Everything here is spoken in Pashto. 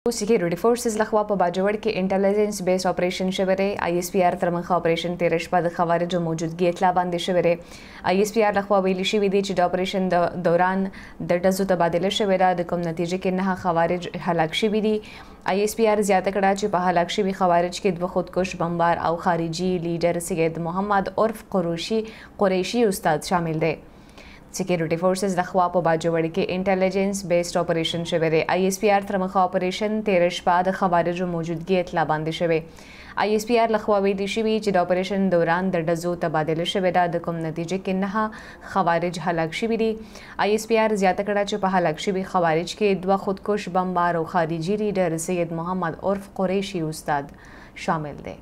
او سکیورټي فورسز لخوا په باجوړ کې انټيليجنس بیس اپریشن شوره آی ایس پی آر ترمنخه اپریشن تیر شپه د خوارجو موجودګي اطلاع باندې شوره آی ایس پی آر لخوا ویل شوې دي چې د اپریشن د دوران د ډزو تبادله شوه را د کوم نتیجې کې نه خوارج هلاک شوې دي آی ایس پی آر زیاته کړه چې په هلاک شوي خوارج کې دوه خودکش بمبار او خارجي لیډر سید محمد عرف قریشي قریشي استاد شامل دي سکیورټي فورسز د خوا په باجوړ کې انټيليجنس بیسډ اپریشن شوه دی آی ایس پی آر تر مخه اپریشن 13 شپه د خوارجو موجودګي اطلاع باندې شوه آی ایس پی آر لخوا ویل شوی چې د اپریشن دوران د دزو تبادله شوه دا د کوم نتیجې کې نه خوارج هلاک شوه دي آی ایس پی آر زیاته کړه چې په هلاک شوه خوارج کې دوه خودکش بمبار او خارجي لیډر سید محمد عرف قریشي استاد شامل دي